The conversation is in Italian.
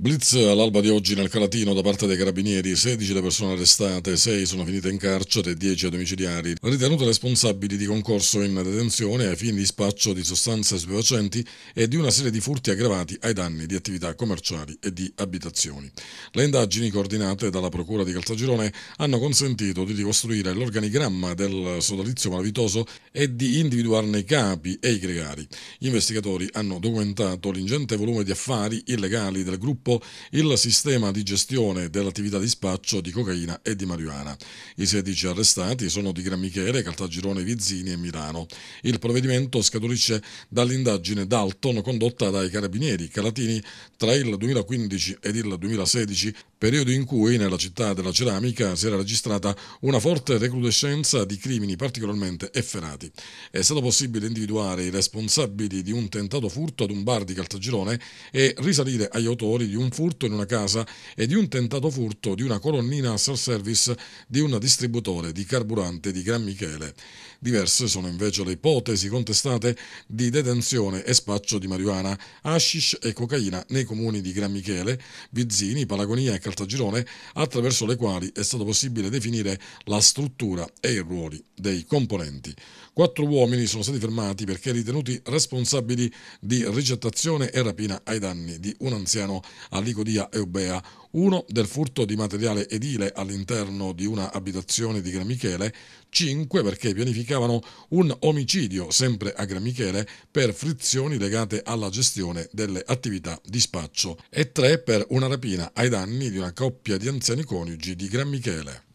Blitz all'alba di oggi nel Calatino da parte dei carabinieri, 16 le persone arrestate, 6 sono finite in carcere, 10 a domiciliari, ritenute responsabili di concorso in detenzione ai fini di spaccio di sostanze stupefacenti e di una serie di furti aggravati ai danni di attività commerciali e di abitazioni. Le indagini coordinate dalla Procura di Caltagirone hanno consentito di ricostruire l'organigramma del sodalizio malavitoso e di individuarne i capi e i gregari. Gli investigatori hanno documentato l'ingente volume di affari illegali del gruppo sviluppo il sistema di gestione dell'attività di spaccio di cocaina e di marijuana. I 16 arrestati sono di Gran Michele, Caltagirone, Vizzini e Milano. Il provvedimento scaturisce dall'indagine Dalton condotta dai carabinieri calatini tra il 2015 ed il 2016 periodo in cui nella città della ceramica si era registrata una forte recrudescenza di crimini particolarmente efferati. È stato possibile individuare i responsabili di un tentato furto ad un bar di Caltagirone e risalire agli autori di un furto in una casa e di un tentato furto di una colonnina self-service di un distributore di carburante di Gran Michele. Diverse sono invece le ipotesi contestate di detenzione e spaccio di marijuana, hashish e cocaina nei comuni di Gran Michele, Vizzini, Palagonia e Caltagirone attraverso le quali è stato possibile definire la struttura e i ruoli dei componenti. Quattro uomini sono stati fermati perché ritenuti responsabili di ricettazione e rapina ai danni di un anziano a Licodia Eubea, uno del furto di materiale edile all'interno di una abitazione di Gramichele, cinque perché pianificavano un omicidio sempre a Gramichele per frizioni legate alla gestione delle attività di spaccio e tre per una rapina ai danni di una coppia di anziani coniugi di Gramichele.